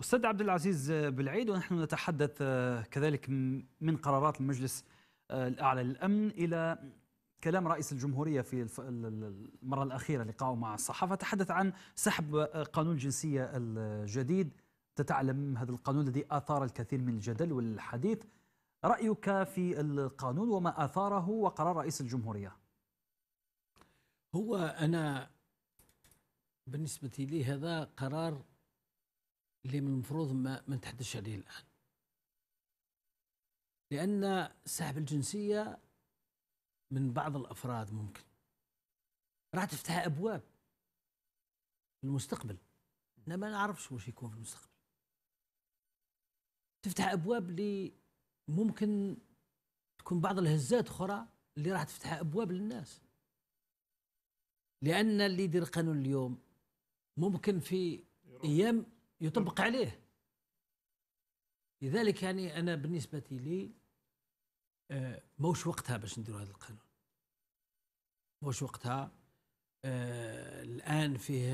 أستاذ عبد العزيز آه، بالعيد ونحن نتحدث آه، كذلك من قرارات المجلس آه، الأعلى للأمن إلى كلام رئيس الجمهورية في المرة الأخيرة لقاءه مع الصحافة تحدث عن سحب قانون الجنسية الجديد تتعلم هذا القانون الذي أثار الكثير من الجدل والحديث رأيك في القانون وما آثاره وقرار رئيس الجمهورية هو أنا بالنسبة لي هذا قرار اللي من المفروض ما, ما نتحدثش عليه الآن لأن سحب الجنسية من بعض الأفراد ممكن راح تفتح أبواب في المستقبل احنا ما نعرفش واش يكون في المستقبل تفتح ابواب اللي ممكن تكون بعض الهزات اخرى اللي راح تفتح ابواب للناس لان اللي يدير قانون اليوم ممكن في ايام يطبق عليه لذلك يعني انا بالنسبه لي آه، موش وقتها باش نديروا هذا القانون موش وقتها آه، الان فيه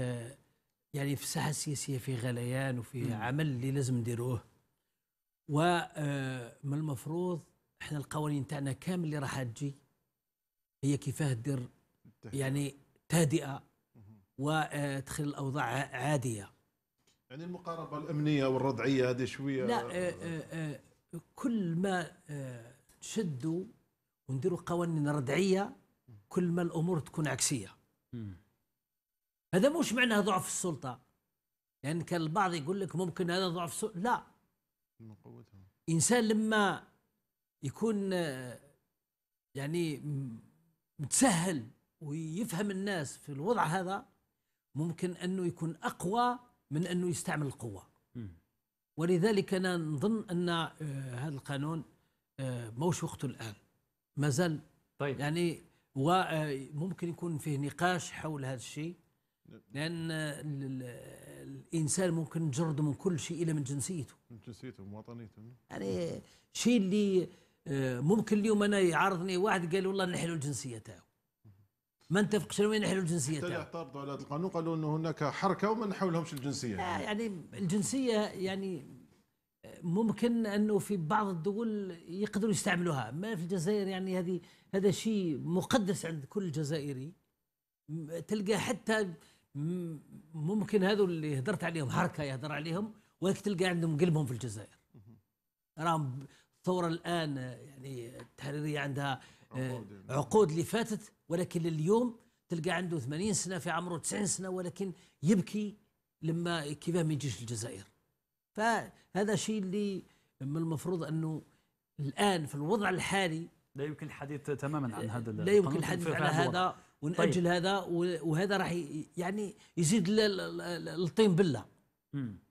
يعني في الساحه السياسيه فيه غليان وفيه عمل اللي لازم نديروه ومن آه، المفروض احنا القوانين تاعنا كامل اللي راح تجي هي كيفاه دير يعني تهدئه وتخلي الاوضاع عاديه يعني المقاربه الامنيه والردعيه هذه شويه لا آآ آه، آآ آه، آه، كل ما نشدوا ونديروا قوانين ردعيه كل ما الامور تكون عكسيه هذا مش معناه ضعف السلطه يعني كان البعض يقول لك ممكن هذا ضعف السلطه لا من انسان لما يكون يعني متسهل ويفهم الناس في الوضع هذا ممكن انه يكون اقوى من انه يستعمل القوه ولذلك انا نظن ان آه، هذا القانون آه، موش وقته الان مازال طيب يعني وممكن آه، يكون فيه نقاش حول هذا الشيء لان الانسان ممكن نجرده من كل شيء الا من جنسيته من جنسيته ومواطنيته يعني شيء اللي ممكن اليوم انا يعارضني واحد قال والله نحلوا الجنسيه تاعو ما نتفقش وين نحلوا الجنسيه تاعهم اعترضوا على هذا القانون قالوا انه هناك حركه وما نحولهمش الجنسيه يعني. آه، يعني الجنسيه يعني آه، ممكن انه في بعض الدول يقدروا يستعملوها ما في الجزائر يعني هذه هذا شيء مقدس عند كل جزائري تلقى حتى ممكن هذو اللي هدرت عليهم حركه يهدر عليهم ولكن تلقى عندهم قلبهم في الجزائر راهم الثوره الان يعني التحريريه عندها آه، عقود, اللي فاتت ولكن اليوم تلقى عنده 80 سنه في عمره 90 سنه ولكن يبكي لما كيفاه ما يجيش الجزائر فهذا شيء اللي من المفروض انه الان في الوضع الحالي لا يمكن الحديث تماما عن آه، هذا لا يمكن الحديث عن هذا ونأجل طيب. هذا وهذا راح يعني يزيد الطين بله